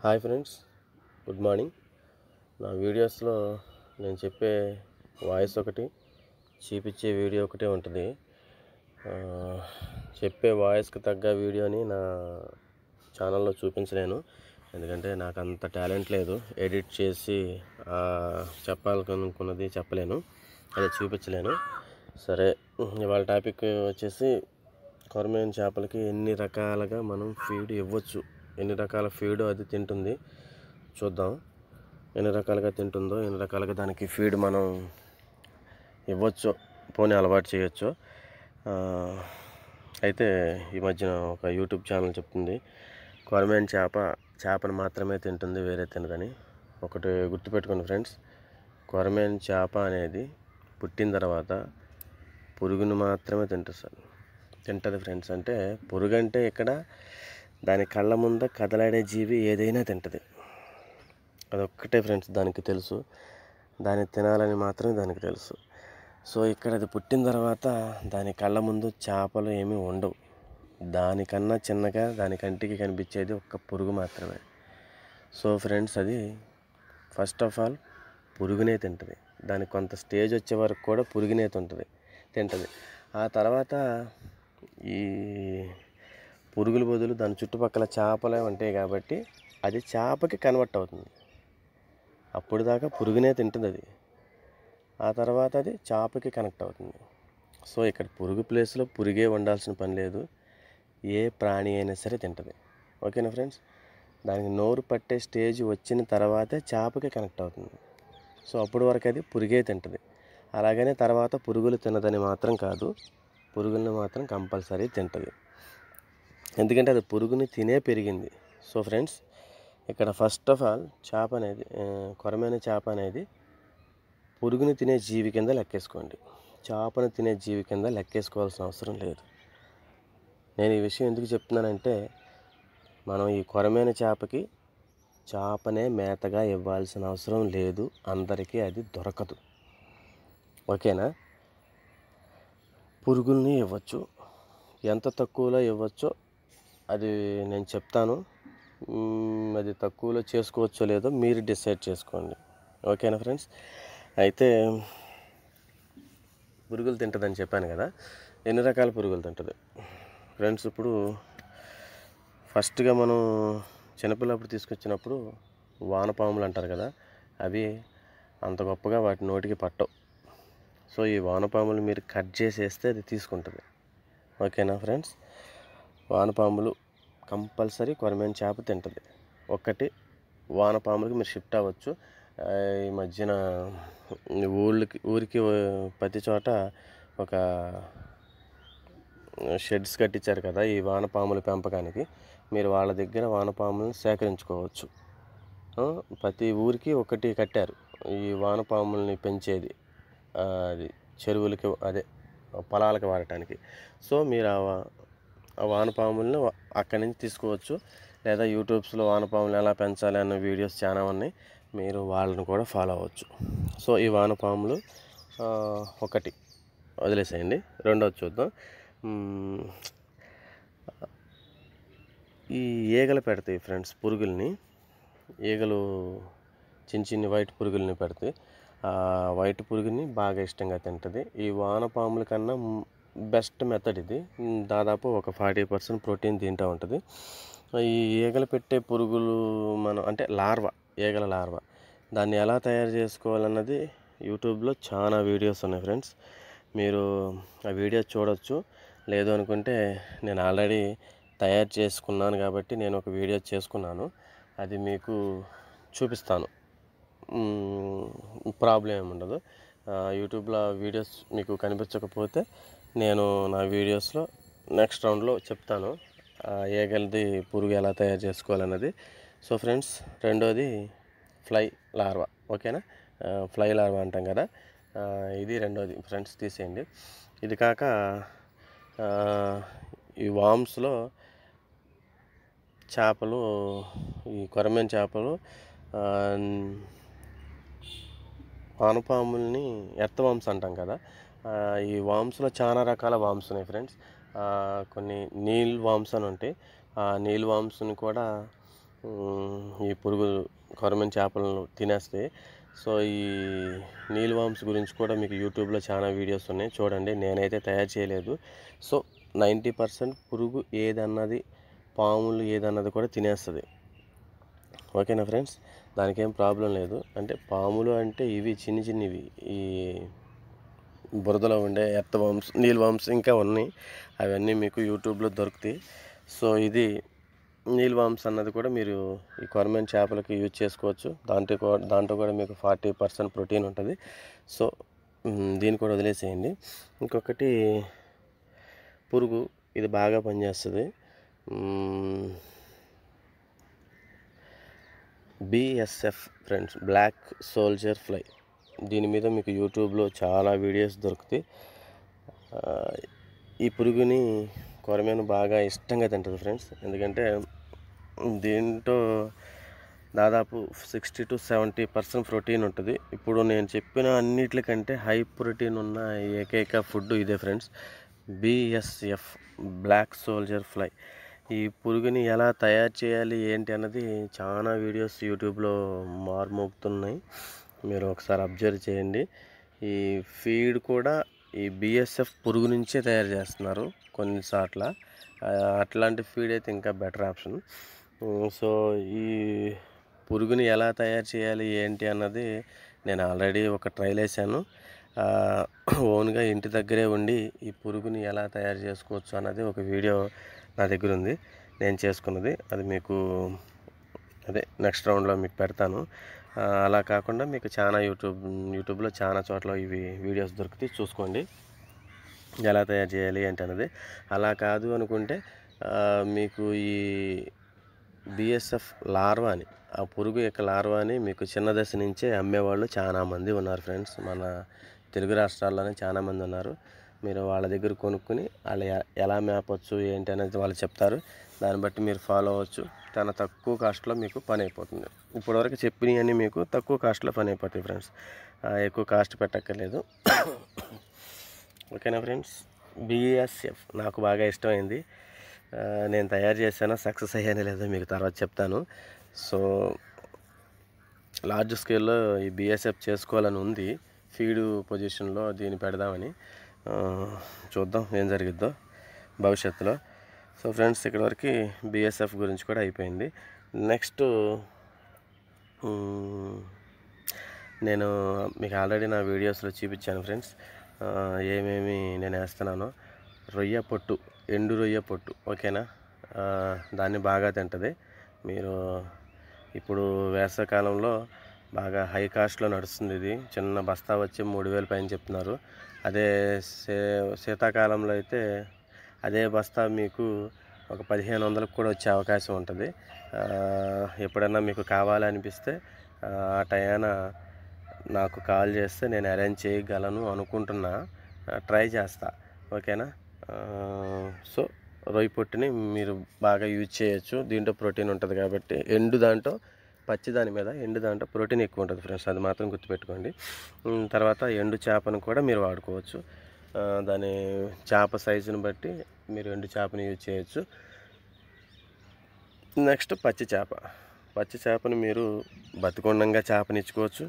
hi friends good morning నా వీడియోస్లో నేను చెప్పే వాయిస్ ఒకటి చూపించే వీడియో ఒకటే ఉంటుంది చెప్పే వాయిస్కి తగ్గ వీడియోని నా ఛానల్లో చూపించలేను ఎందుకంటే నాకు అంత టాలెంట్ లేదు ఎడిట్ చేసి చెప్పాలనుకున్నది చెప్పలేను అది చూపించలేను సరే ఇవాళ టాపిక్ వచ్చేసి కొరమైన చేపలకి ఎన్ని రకాలుగా మనం ఫీడ్ ఇవ్వచ్చు ఎన్ని రకాల ఫీడ్ అది తింటుంది చూద్దాం ఎన్ని రకాలుగా తింటుందో ఎన్ని రకాలుగా దానికి ఫీడ్ మనం ఇవ్వచ్చు పోనీ అలవాటు చేయొచ్చు అయితే ఈ మధ్యన ఒక యూట్యూబ్ ఛానల్ చెప్తుంది కొరమేన్ చేప చేపను మాత్రమే తింటుంది వేరే తినదని ఒకటి గుర్తుపెట్టుకోండి ఫ్రెండ్స్ కొరమేన్ చేప అనేది పుట్టిన తర్వాత పురుగును మాత్రమే తింటుంది సార్ తింటుంది ఫ్రెండ్స్ అంటే పురుగు అంటే ఇక్కడ దాని కళ్ళ ముందు కదలాడే జీవి ఏదైనా తింటుంది అదొక్కటే ఫ్రెండ్స్ దానికి తెలుసు దాన్ని తినాలని మాత్రమే దానికి తెలుసు సో ఇక్కడ అది పుట్టిన తర్వాత దాని కళ్ళ ముందు చేపలు ఏమీ ఉండవు దానికన్నా చిన్నగా దాని కంటికి కనిపించేది ఒక్క పురుగు మాత్రమే సో ఫ్రెండ్స్ అది ఫస్ట్ ఆఫ్ ఆల్ పురుగునే తింటుంది దానికి కొంత స్టేజ్ వచ్చే వరకు కూడా పురుగునే తింటుంది తింటుంది ఆ తర్వాత ఈ పురుగుల బదులు దాని చుట్టుపక్కల చేపలే ఉంటాయి కాబట్టి అది చేపకి కన్వర్ట్ అవుతుంది అప్పుడు దాకా పురుగునే తింటుంది అది ఆ తర్వాత అది చేపకి కనెక్ట్ అవుతుంది సో ఇక్కడ పురుగు ప్లేస్లో పురుగే వండాల్సిన పని లేదు ఏ ప్రాణి అయినా సరే తింటుంది ఓకేనా ఫ్రెండ్స్ దానికి నోరు పట్టే స్టేజ్ వచ్చిన తర్వాతే చేపకి కనెక్ట్ అవుతుంది సో అప్పటి వరకు అది పురుగే తింటుంది అలాగనే తర్వాత పురుగులు తినదని మాత్రం కాదు పురుగులను మాత్రం కంపల్సరీ తింటుంది ఎందుకంటే అది పురుగుని తినే పెరిగింది సో ఫ్రెండ్స్ ఇక్కడ ఫస్ట్ ఆఫ్ ఆల్ చేప అనేది కొరమైన చేప అనేది పురుగుని తినే జీవి కింద లెక్కేసుకోండి చేపను తినే జీవి కింద లెక్కేసుకోవాల్సిన అవసరం లేదు నేను ఈ విషయం ఎందుకు చెప్తున్నానంటే మనం ఈ కొరమైన చేపకి చేపనే మేతగా ఇవ్వాల్సిన అవసరం లేదు అందరికీ అది దొరకదు ఓకేనా పురుగుల్ని ఇవ్వచ్చు ఎంత తక్కువలో ఇవ్వచ్చో అది నేను చెప్తాను అది తక్కువలో చేసుకోవచ్చో లేదో మీరు డిసైడ్ చేసుకోండి ఓకేనా ఫ్రెండ్స్ అయితే పురుగులు తింటుందని చెప్పాను కదా ఎన్ని రకాల పురుగులు తింటుంది ఫ్రెండ్స్ ఇప్పుడు ఫస్ట్గా మనం చిన్నపిల్లప్పుడు తీసుకొచ్చినప్పుడు వానపాములు అంటారు కదా అవి అంత గొప్పగా వాటి నోటికి పట్టవు సో ఈ వానపాములు మీరు కట్ చేసేస్తే అది తీసుకుంటుంది ఓకేనా ఫ్రెండ్స్ వానపాములు కంపల్సరీ కొరమైన చేప తింటుంది ఒక్కటి వానపాములకి మీరు షిఫ్ట్ అవ్వచ్చు ఈ మధ్యన ఊళ్ళకి ఊరికి ప్రతి చోట ఒక షెడ్స్ కట్టించారు కదా ఈ వానపాముల పెంపకానికి మీరు వాళ్ళ దగ్గర వానపాములను సేకరించుకోవచ్చు ప్రతి ఊరికి ఒకటి కట్టారు ఈ వానపాముల్ని పెంచేది అది చెరువులకి అదే పొలాలకు వాడటానికి సో మీరు ఆ ఆ వానపాములను అక్కడి నుంచి తీసుకోవచ్చు లేదా యూట్యూబ్స్లో వానపాములు ఎలా పెంచాలి అన్న వీడియోస్ చాలా ఉన్నాయి మీరు వాళ్ళని కూడా ఫాలో అవ్వచ్చు సో ఈ వానపాములు ఒకటి వదిలేసేయండి రెండోది చూద్దాం ఈ ఈగలు పెడతాయి ఫ్రెండ్స్ పురుగుల్ని ఈగలు చిన్న చిన్న వైట్ పురుగుల్ని పెడతాయి వైట్ పురుగుని బాగా ఇష్టంగా తింటుంది ఈ వానపాముల కన్నా బెస్ట్ మెథడ్ ఇది దాదాపు ఒక ఫార్టీ పర్సెంట్ ప్రోటీన్ తింటూ ఉంటుంది ఈ ఈగలు పెట్టే పురుగులు మనం అంటే లార్వా ఈగల లార్వా దాన్ని ఎలా తయారు చేసుకోవాలన్నది యూట్యూబ్లో చాలా వీడియోస్ ఉన్నాయి ఫ్రెండ్స్ మీరు ఆ వీడియో చూడొచ్చు లేదు అనుకుంటే నేను ఆల్రెడీ తయారు చేసుకున్నాను కాబట్టి నేను ఒక వీడియో చేసుకున్నాను అది మీకు చూపిస్తాను ప్రాబ్లం ఏమి ఉండదు యూట్యూబ్లో వీడియోస్ మీకు కనిపించకపోతే నేను నా వీడియోస్లో నెక్స్ట్ రౌండ్లో చెప్తాను ఏగలది పురుగు ఎలా తయారు చేసుకోవాలన్నది సో ఫ్రెండ్స్ రెండోది ఫ్లై లార్వా ఓకేనా ఫ్లై లార్వా అంటాం కదా ఇది రెండోది ఫ్రెండ్స్ తీసేయండి ఇది కాక ఈ వామ్స్లో చేపలు ఈ కొరమైన చేపలు వానపాముల్ని వామ్స్ అంటాం కదా ఈ వామ్స్లో చాలా రకాల వామ్స్ ఉన్నాయి ఫ్రెండ్స్ కొన్ని నీల్ వామ్స్ అని ఉంటాయి ఆ నీల్ వామ్స్ని కూడా ఈ పురుగు కొరమైన చేపలను తినేస్తాయి సో ఈ నీల్ వామ్స్ గురించి కూడా మీకు యూట్యూబ్లో చాలా వీడియోస్ ఉన్నాయి చూడండి నేనైతే తయారు చేయలేదు సో నైంటీ పర్సెంట్ పురుగు ఏదన్నది పాములు ఏదన్నది కూడా తినేస్తుంది ఓకేనా ఫ్రెండ్స్ దానికేం ప్రాబ్లం లేదు అంటే పాములు అంటే ఇవి చిన్న చిన్నవి ఈ బురదలో ఉండే ఎర్త్ వామ్స్ నీల్ వామ్స్ ఇంకా ఉన్నాయి అవన్నీ మీకు యూట్యూబ్లో దొరుకుతాయి సో ఇది నీల్ వామ్స్ అన్నది కూడా మీరు ఈ కొరమైన చేపలకి యూజ్ చేసుకోవచ్చు దాంట్లో దాంట్లో కూడా మీకు ఫార్టీ పర్సెంట్ ప్రోటీన్ ఉంటుంది సో దీన్ని కూడా వదిలేసేయండి ఇంకొకటి పురుగు ఇది బాగా పనిచేస్తుంది BSF friends black soldier fly దీని మీద మీకు యూట్యూబ్లో చాలా వీడియోస్ దొరుకుతాయి ఈ పురుగుని కొరమేను బాగా ఇష్టంగా తింటుంది ఫ్రెండ్స్ ఎందుకంటే దీంట్లో దాదాపు sixty to seventy percent protein ఉంటుంది ఇప్పుడు నేను చెప్పిన అన్నిటికంటే హై ప్రోటీన్ ఉన్న ఏకైక ఫుడ్ ఇదే friends BSF black soldier fly ఈ పురుగుని ఎలా తయారు చేయాలి ఏంటి అన్నది చాలా వీడియోస్ యూట్యూబ్లో మార్మోగుతున్నాయి మీరు ఒకసారి అబ్జర్వ్ చేయండి ఈ ఫీడ్ కూడా ఈ బిఎస్ఎఫ్ పురుగు నుంచే తయారు చేస్తున్నారు కొన్నిసార్ల అట్లాంటి ఫీడ్ అయితే ఇంకా బెటర్ ఆప్షన్ సో ఈ పురుగుని ఎలా తయారు చేయాలి ఏంటి అన్నది నేను ఆల్రెడీ ఒక ట్రైల్ వేసాను ఓన్గా ఇంటి దగ్గరే ఉండి ఈ పురుగుని ఎలా తయారు చేసుకోవచ్చు అన్నది ఒక వీడియో నా దగ్గర ఉంది నేను చేసుకున్నది అది మీకు అదే నెక్స్ట్ రౌండ్లో మీకు పెడతాను అలా కాకుండా మీకు చాలా యూట్యూబ్ యూట్యూబ్లో చాలా చోట్ల ఇవి వీడియోస్ దొరికితే చూసుకోండి ఎలా తయారు చేయాలి ఏంటి అలా కాదు అనుకుంటే మీకు ఈ బిఎస్ఎఫ్ లార్వా అని ఆ పురుగు యొక్క లార్వా అని మీకు చిన్న దశ నుంచే అమ్మేవాళ్ళు చాలామంది ఉన్నారు ఫ్రెండ్స్ మన తెలుగు రాష్ట్రాల్లోనే చాలామంది ఉన్నారు మీరు వాళ్ళ దగ్గర కొనుక్కుని వాళ్ళు ఎలా మేపచ్చు ఏంటి అనేది వాళ్ళు చెప్తారు దాన్ని బట్టి మీరు ఫాలో అవ్వచ్చు చాలా తక్కువ కాస్ట్లో మీకు పని అయిపోతుంది ఇప్పటివరకు చెప్పినవి మీకు తక్కువ కాస్ట్లో పని అయిపోతాయి ఫ్రెండ్స్ ఎక్కువ కాస్ట్ పెట్టక్కర్లేదు ఓకేనా ఫ్రెండ్స్ బిఎస్ఎఫ్ నాకు బాగా ఇష్టమైంది నేను తయారు చేశాను సక్సెస్ అయ్యాను లేదో మీకు తర్వాత చెప్తాను సో లార్జ్ స్కేల్లో ఈ బిఎస్ఎఫ్ చేసుకోవాలని ఉంది ఫీడ్ పొజిషన్లో దీన్ని పెడదామని చూద్దాం ఏం జరిగిద్దో భవిష్యత్తులో సో ఫ్రెండ్స్ ఇక్కడ వరకు బీఎస్ఎఫ్ గురించి కూడా అయిపోయింది నెక్స్ట్ నేను మీకు ఆల్రెడీ నా వీడియోస్లో చూపించాను ఫ్రెండ్స్ ఏమేమి నేను వేస్తున్నానో రొయ్య పొట్టు ఎండు రొయ్య పొట్టు ఓకేనా దాన్ని బాగా తింటుంది మీరు ఇప్పుడు వేసవకాలంలో బాగా హై కాస్ట్లో నడుస్తుంది ఇది చిన్న బస్తా వచ్చి మూడు వేలు పైన చెప్తున్నారు అదే శీతాకాలంలో అయితే అదే బస్తా మీకు ఒక పదిహేను వందలకు కూడా వచ్చే అవకాశం ఉంటుంది ఎప్పుడన్నా మీకు కావాలనిపిస్తే ఆ టయాన నాకు కాల్ చేస్తే నేను అరేంజ్ చేయగలను అనుకుంటున్నా ట్రై చేస్తా ఓకేనా సో రొయ్యి పొట్టిని మీరు బాగా యూజ్ చేయొచ్చు దీంట్లో ప్రోటీన్ ఉంటుంది కాబట్టి ఎండు దాంట్లో పచ్చి దాని మీద ఎండు దాంట్లో ప్రోటీన్ ఎక్కువ ఉంటుంది ఫ్రెండ్స్ అది మాత్రం గుర్తుపెట్టుకోండి తర్వాత ఎండు చేపను కూడా మీరు వాడుకోవచ్చు దాని చేప సైజుని బట్టి మీరు ఎండు చేపను యూజ్ చేయొచ్చు నెక్స్ట్ పచ్చి చేప పచ్చి చేపని మీరు బతికొండంగా చేపనిచ్చుకోవచ్చు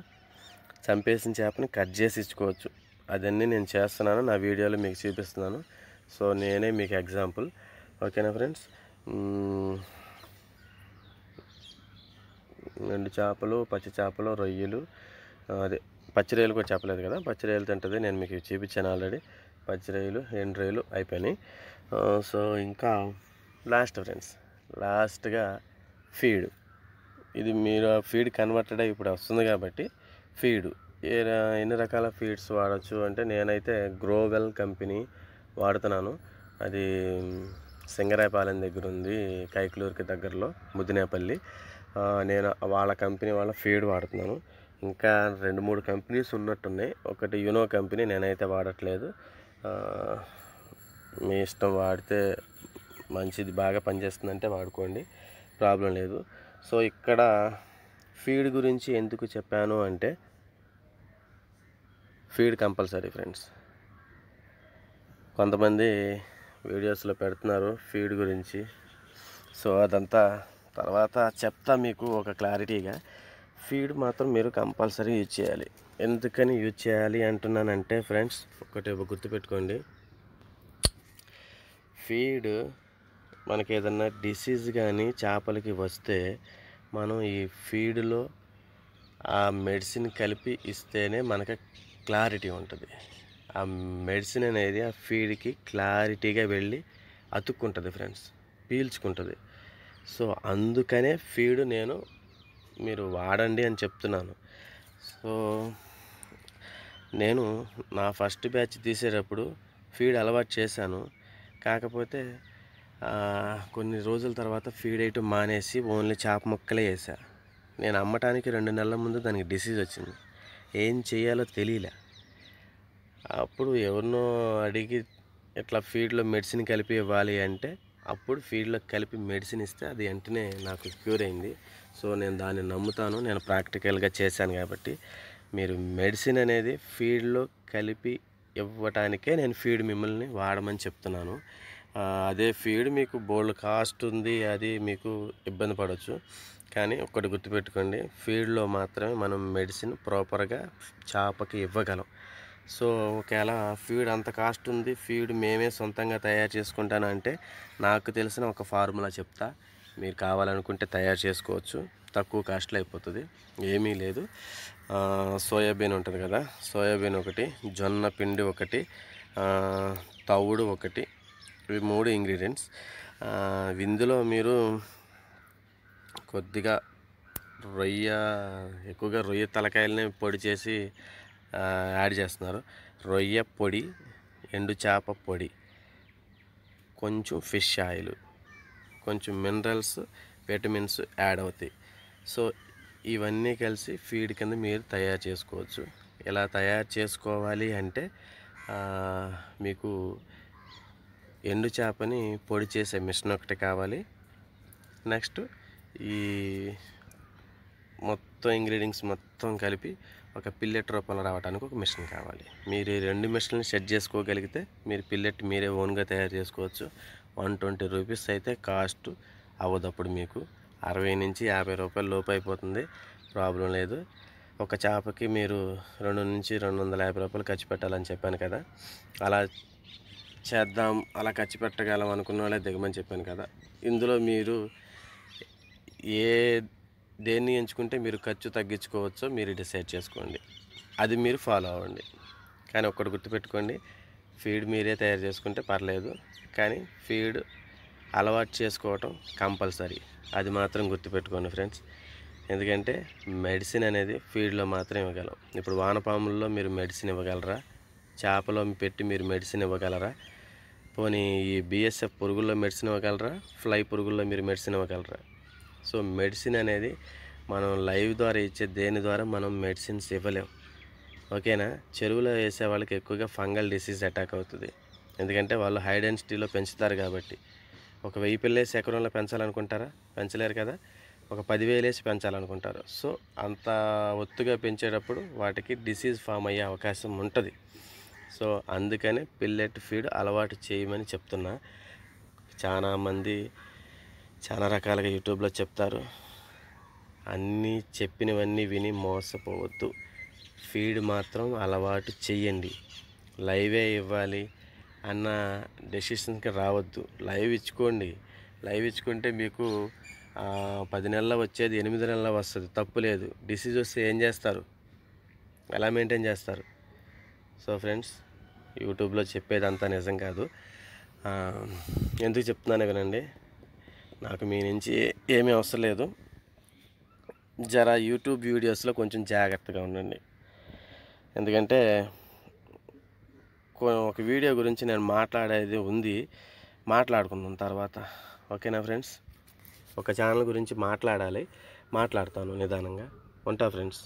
చంపేసిన చేపని కట్ చేసి ఇచ్చుకోవచ్చు అదన్నీ నేను చేస్తున్నాను నా వీడియోలో మీకు చూపిస్తున్నాను సో నేనే మీకు ఎగ్జాంపుల్ ఓకేనా ఫ్రెండ్స్ రెండు చేపలు పచ్చి చేపలు రొయ్యలు అదే పచ్చిరొయ్యలు కూడా చెప్పలేదు కదా పచ్చిరొయ్యలు తింటుంది నేను మీకు చూపించాను ఆల్రెడీ పచ్చిరొయ్యలు ఎండు రొయ్యలు అయిపోయినాయి సో ఇంకా లాస్ట్ ఫ్రెండ్స్ లాస్ట్గా ఫీడ్ ఇది మీరు ఫీడ్ కన్వర్టెడ్ ఇప్పుడు వస్తుంది కాబట్టి ఫీడ్ ఏ ఎన్ని రకాల ఫీడ్స్ వాడచ్చు అంటే నేనైతే గ్రోగల్ కంపెనీ వాడుతున్నాను అది సింగరాయపాలెం దగ్గర ఉంది కైకలూరుకి దగ్గరలో ముదినేపల్లి నేను వాళ్ళ కంపెనీ వాళ్ళ ఫీడ్ వాడుతున్నాను ఇంకా రెండు మూడు కంపెనీస్ ఉన్నట్టున్నాయి ఒకటి యునో కంపెనీ నేనైతే వాడట్లేదు మీ ఇష్టం వాడితే మంచిది బాగా పనిచేస్తుందంటే వాడుకోండి ప్రాబ్లం లేదు సో ఇక్కడ ఫీడ్ గురించి ఎందుకు చెప్పాను అంటే ఫీడ్ కంపల్సరీ ఫ్రెండ్స్ కొంతమంది వీడియోస్లో పెడుతున్నారు ఫీడ్ గురించి సో అదంతా తర్వాత చెప్తా మీకు ఒక క్లారిటీగా ఫీడ్ మాత్రం మీరు కంపల్సరీ యూజ్ చేయాలి ఎందుకని యూజ్ చేయాలి అంటున్నానంటే ఫ్రెండ్స్ ఒకటి గుర్తుపెట్టుకోండి ఫీడ్ మనకి ఏదన్నా డిసీజ్ కానీ చేపలకి వస్తే మనం ఈ ఫీడ్లో ఆ మెడిసిన్ కలిపి ఇస్తేనే మనకు క్లారిటీ ఉంటుంది ఆ మెడిసిన్ అనేది ఆ ఫీడ్కి క్లారిటీగా వెళ్ళి అతుక్కుంటుంది ఫ్రెండ్స్ పీల్చుకుంటుంది సో అందుకనే ఫీడ్ నేను మీరు వాడండి అని చెప్తున్నాను సో నేను నా ఫస్ట్ బ్యాచ్ తీసేటప్పుడు ఫీడ్ అలవాటు చేశాను కాకపోతే కొన్ని రోజుల తర్వాత ఫీడ్ వేయటం మానేసి ఓన్లీ చేప మొక్కలే వేసా నేను అమ్మటానికి రెండు నెలల ముందు దానికి డిసీజ్ వచ్చింది ఏం చేయాలో తెలియలే అప్పుడు ఎవరినో అడిగి ఇట్లా ఫీడ్లో మెడిసిన్ కలిపి ఇవ్వాలి అంటే అప్పుడు ఫీడ్లో కలిపి మెడిసిన్ ఇస్తే అది వెంటనే నాకు క్యూర్ అయింది సో నేను దాన్ని నమ్ముతాను నేను ప్రాక్టికల్గా చేశాను కాబట్టి మీరు మెడిసిన్ అనేది ఫీడ్లో కలిపి ఇవ్వటానికే నేను ఫీడ్ మిమ్మల్ని వాడమని చెప్తున్నాను అదే ఫీడ్ మీకు బోల్డ్ కాస్ట్ ఉంది అది మీకు ఇబ్బంది పడవచ్చు కానీ ఒకటి గుర్తుపెట్టుకోండి ఫీడ్లో మాత్రమే మనం మెడిసిన్ ప్రాపర్గా చేపకి ఇవ్వగలం సో ఒకవేళ ఫీడ్ అంత కాస్ట్ ఉంది ఫీడ్ మేమే సొంతంగా తయారు చేసుకుంటానంటే నాకు తెలిసిన ఒక ఫార్ములా చెప్తా మీరు కావాలనుకుంటే తయారు చేసుకోవచ్చు తక్కువ కాస్ట్లో అయిపోతుంది ఏమీ లేదు సోయాబీన్ ఉంటుంది కదా సోయాబీన్ ఒకటి జొన్న పిండి ఒకటి తవుడు ఒకటి ఇవి మూడు ఇంగ్రీడియంట్స్ ఇందులో మీరు కొద్దిగా రొయ్య ఎక్కువగా రొయ్య తలకాయలని పొడి చేసి యాడ్ చేస్తున్నారు రొయ్య పొడి ఎండు చేప పొడి కొంచెం ఫిష్ ఆయిల్ కొంచెం మినరల్స్ విటమిన్స్ యాడ్ అవుతాయి సో ఇవన్నీ కలిసి ఫీడ్ కింద మీరు తయారు చేసుకోవచ్చు ఇలా తయారు చేసుకోవాలి అంటే మీకు ఎండు చేపని పొడి చేసే మిషన్ ఒకటి కావాలి నెక్స్ట్ ఈ మొత్తం ఇంగ్రీడియంట్స్ మొత్తం కలిపి ఒక పిల్లెట్ రూపంలో రావడానికి ఒక మిషన్ కావాలి మీరు ఈ రెండు మిషన్లు సెట్ చేసుకోగలిగితే మీరు పిల్లెట్ మీరే ఓన్గా తయారు చేసుకోవచ్చు వన్ ట్వంటీ రూపీస్ అయితే కాస్ట్ అవ్వదప్పుడు మీకు అరవై నుంచి యాభై రూపాయలు లోపు అయిపోతుంది ప్రాబ్లం లేదు ఒక చేపకి మీరు రెండు నుంచి రెండు వందల యాభై రూపాయలు ఖర్చు పెట్టాలని చెప్పాను కదా అలా చేద్దాం అలా ఖర్చు పెట్టగలం అనుకున్న వాళ్ళే దిగమని చెప్పాను కదా ఇందులో మీరు ఏ దేన్ని ఎంచుకుంటే మీరు ఖర్చు తగ్గించుకోవచ్చో మీరు డిసైడ్ చేసుకోండి అది మీరు ఫాలో అవ్వండి కానీ ఒక్కటి గుర్తుపెట్టుకోండి ఫీడ్ మీరే తయారు చేసుకుంటే పర్లేదు కానీ ఫీడ్ అలవాటు చేసుకోవటం కంపల్సరీ అది మాత్రం గుర్తుపెట్టుకోండి ఫ్రెండ్స్ ఎందుకంటే మెడిసిన్ అనేది ఫీడ్లో మాత్రం ఇవ్వగలం ఇప్పుడు వానపాముల్లో మీరు మెడిసిన్ ఇవ్వగలరా చేపలో పెట్టి మీరు మెడిసిన్ ఇవ్వగలరా పోనీ ఈ బిఎస్ఎఫ్ పురుగుల్లో మెడిసిన్ ఇవ్వగలరా ఫ్లై పురుగుల్లో మీరు మెడిసిన్ ఇవ్వగలరా సో మెడిసిన్ అనేది మనం లైవ్ ద్వారా ఇచ్చే దేని ద్వారా మనం మెడిసిన్స్ ఇవ్వలేం ఓకేనా చెరువులో వేసే వాళ్ళకి ఎక్కువగా ఫంగల్ డిసీజ్ అటాక్ అవుతుంది ఎందుకంటే వాళ్ళు హైడెన్సిటీలో పెంచుతారు కాబట్టి ఒక వెయ్యి వేసి ఎకరంలో పెంచాలనుకుంటారా పెంచలేరు కదా ఒక వేసి పెంచాలనుకుంటారు సో అంత ఒత్తుగా పెంచేటప్పుడు వాటికి డిసీజ్ ఫామ్ అయ్యే అవకాశం ఉంటుంది సో అందుకనే పిల్లెట్ ఫీడ్ అలవాటు చేయమని చెప్తున్నా చాలామంది చాలా రకాలుగా యూట్యూబ్లో చెప్తారు అన్నీ చెప్పినవన్నీ విని మోసపోవద్దు ఫీడ్ మాత్రం అలవాటు చేయండి లైవే ఇవ్వాలి అన్న డెసిషన్కి రావద్దు లైవ్ ఇచ్చుకోండి లైవ్ ఇచ్చుకుంటే మీకు పది నెలల వచ్చేది ఎనిమిది నెలల వస్తుంది తప్పు లేదు డిసీజ్ వస్తే ఏం చేస్తారు ఎలా మెయింటైన్ చేస్తారు సో ఫ్రెండ్స్ యూట్యూబ్లో చెప్పేది అంతా నిజం కాదు ఎందుకు చెప్తున్నాను వినండి నాకు మీ నుంచి ఏమీ అవసరం లేదు జరా యూట్యూబ్ వీడియోస్లో కొంచెం జాగ్రత్తగా ఉండండి ఎందుకంటే ఒక వీడియో గురించి నేను మాట్లాడేది ఉంది మాట్లాడుకుందాం తర్వాత ఓకేనా ఫ్రెండ్స్ ఒక ఛానల్ గురించి మాట్లాడాలి మాట్లాడతాను నిదానంగా ఉంటా ఫ్రెండ్స్